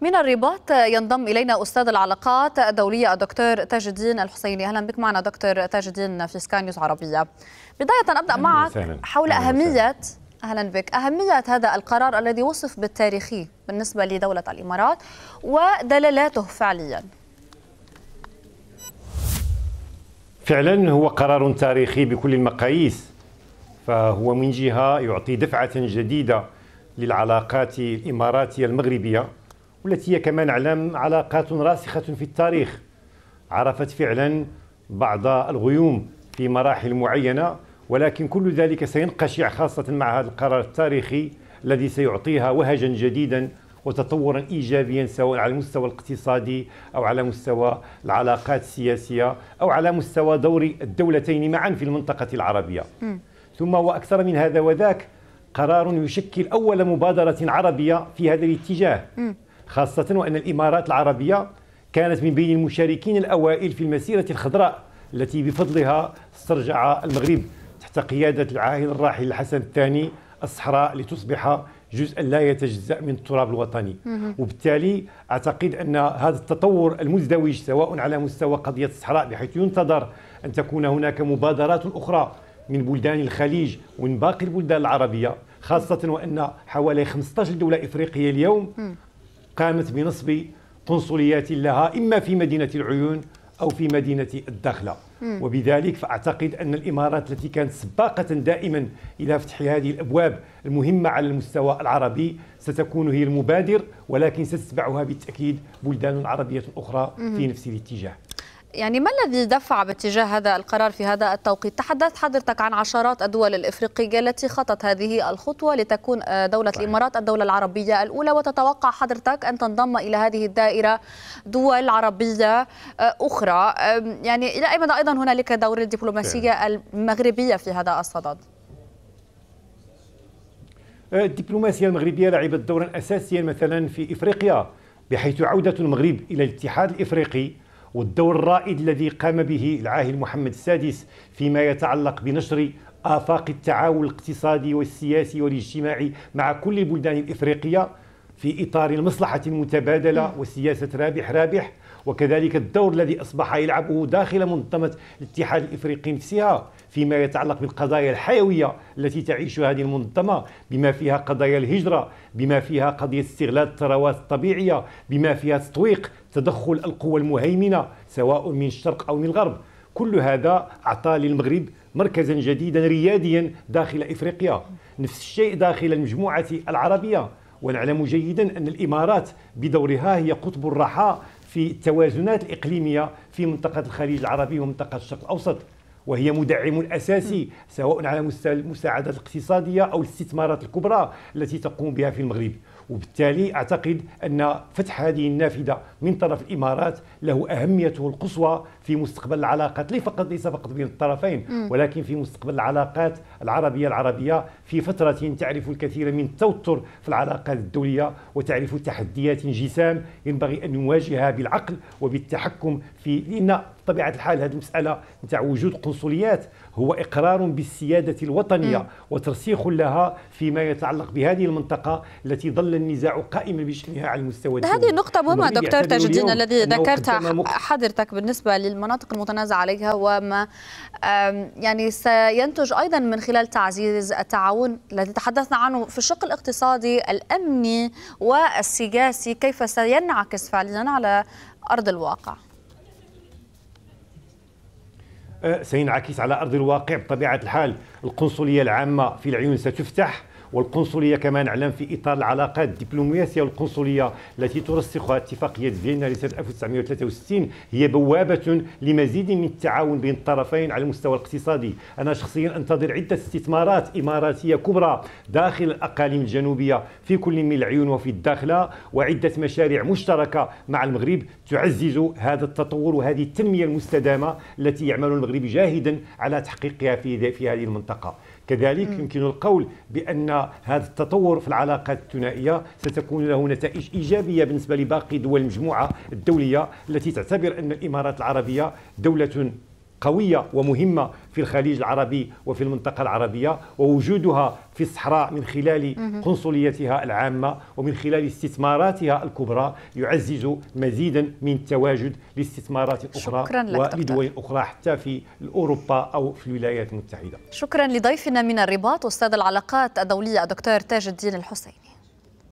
من الرباط ينضم إلينا أستاذ العلاقات الدولية الدكتور تاج الدين الحسيني أهلا بك معنا دكتور تاج الدين في سكانيوس عربية بداية أبدأ معك حول أهلاً أهمية أهلا بك أهمية هذا القرار الذي وصف بالتاريخي بالنسبة لدولة الإمارات ودلالاته فعلياً فعلا هو قرار تاريخي بكل المقاييس فهو من جهه يعطي دفعه جديده للعلاقات الاماراتيه المغربيه والتي هي كما نعلم علاقات راسخة في التاريخ عرفت فعلا بعض الغيوم في مراحل معينة ولكن كل ذلك سينقشع خاصة مع هذا القرار التاريخي الذي سيعطيها وهجا جديدا وتطورا ايجابيا سواء على المستوى الاقتصادي او على مستوى العلاقات السياسيه او على مستوى دور الدولتين معا في المنطقه العربيه. م. ثم واكثر من هذا وذاك قرار يشكل اول مبادره عربيه في هذا الاتجاه. م. خاصة وأن الإمارات العربية كانت من بين المشاركين الأوائل في المسيرة الخضراء التي بفضلها استرجع المغرب تحت قيادة العاهل الراحل الحسن الثاني الصحراء لتصبح جزءا لا يتجزا من التراب الوطني وبالتالي اعتقد ان هذا التطور المزدوج سواء على مستوى قضيه الصحراء بحيث ينتظر ان تكون هناك مبادرات اخرى من بلدان الخليج ومن باقي البلدان العربيه خاصه وان حوالي 15 دوله افريقيه اليوم قامت بنصب قنصليات لها إما في مدينة العيون أو في مدينة الداخلة وبذلك فأعتقد أن الإمارات التي كانت سباقة دائما إلى فتح هذه الأبواب المهمة على المستوى العربي ستكون هي المبادر ولكن ستتبعها بالتأكيد بلدان عربية أخرى في نفس الاتجاه يعني ما الذي دفع باتجاه هذا القرار في هذا التوقيت تحدثت حضرتك عن عشرات الدول الإفريقية التي خطت هذه الخطوة لتكون آه، دولة صحيح. الإمارات الدولة العربية الأولى وتتوقع حضرتك أن تنضم إلى هذه الدائرة دول عربية آه، أخرى يعني إلى أي مدى أيضا هنالك دور الدبلوماسية المغربية في هذا الصدد آه، الدبلوماسية المغربية لعبت دورا أساسيا مثلا في إفريقيا بحيث عودة المغرب إلى الاتحاد الإفريقي والدور الرائد الذي قام به العاهل محمد السادس فيما يتعلق بنشر آفاق التعاون الاقتصادي والسياسي والاجتماعي مع كل البلدان الإفريقية في إطار المصلحة المتبادلة وسياسة رابح رابح وكذلك الدور الذي أصبح يلعبه داخل منظمة الاتحاد الإفريقي نفسها فيما يتعلق بالقضايا الحيوية التي تعيشها هذه المنظمة بما فيها قضايا الهجرة بما فيها قضية استغلال الثروات الطبيعية بما فيها تطويق تدخل القوى المهيمنة سواء من الشرق أو من الغرب كل هذا أعطى للمغرب مركزا جديدا رياديا داخل إفريقيا نفس الشيء داخل المجموعة العربية ونعلم جيدا أن الإمارات بدورها هي قطب الرحى في التوازنات الإقليمية في منطقة الخليج العربي ومنطقة الشرق الأوسط وهي مدعم أساسي سواء على مستوى المساعدات الاقتصادية أو الاستثمارات الكبرى التي تقوم بها في المغرب وبالتالي أعتقد أن فتح هذه النافذة من طرف الإمارات له أهميته القصوى في مستقبل العلاقات ليس فقط ليس فقط بين الطرفين ولكن في مستقبل العلاقات العربية العربية في فترة تعرف الكثير من التوتر في العلاقات الدولية وتعرف تحديات جسام ينبغي أن نواجهها بالعقل وبالتحكم في لأن بطبيعه الحال هذه المساله نتاع وجود قنصليات هو اقرار بالسياده الوطنيه وترسيخ لها فيما يتعلق بهذه المنطقه التي ظلت النزاع قائمة بشكلها على المستوى الدولي هذه نقطة مهمة دكتور تاج الدين الذي ذكرتها حضرتك بالنسبة للمناطق المتنازع عليها وما يعني سينتج أيضا من خلال تعزيز التعاون الذي تحدثنا عنه في الشق الاقتصادي الأمني والسياسي كيف سينعكس فعليا على أرض الواقع أه، سينعكس على أرض الواقع بطبيعة الحال القنصلية العامة في العيون ستفتح والقنصلية كما نعلم في إطار العلاقات الدبلوماسية والقنصلية التي ترسخها اتفاقية فيينا لسنة 1963 هي بوابة لمزيد من التعاون بين الطرفين على المستوى الاقتصادي أنا شخصيا أنتظر عدة استثمارات إماراتية كبرى داخل الأقاليم الجنوبية في كل من العيون وفي الداخلة وعدة مشاريع مشتركة مع المغرب تعزز هذا التطور وهذه التنمية المستدامة التي يعمل المغرب جاهدا على تحقيقها في هذه المنطقة كذلك م. يمكن القول بأن هذا التطور في العلاقات الثنائية ستكون له نتائج إيجابية بالنسبة لباقي دول المجموعة الدولية التي تعتبر أن الإمارات العربية دولة قوية ومهمة في الخليج العربي وفي المنطقة العربية ووجودها في الصحراء من خلال قنصليتها العامة ومن خلال استثماراتها الكبرى يعزز مزيدا من تواجد لاستثمارات أخرى ولدول أخرى حتى في أوروبا أو في الولايات المتحدة شكرا لضيفنا من الرباط أستاذ العلاقات الدولية دكتور تاج الدين الحسيني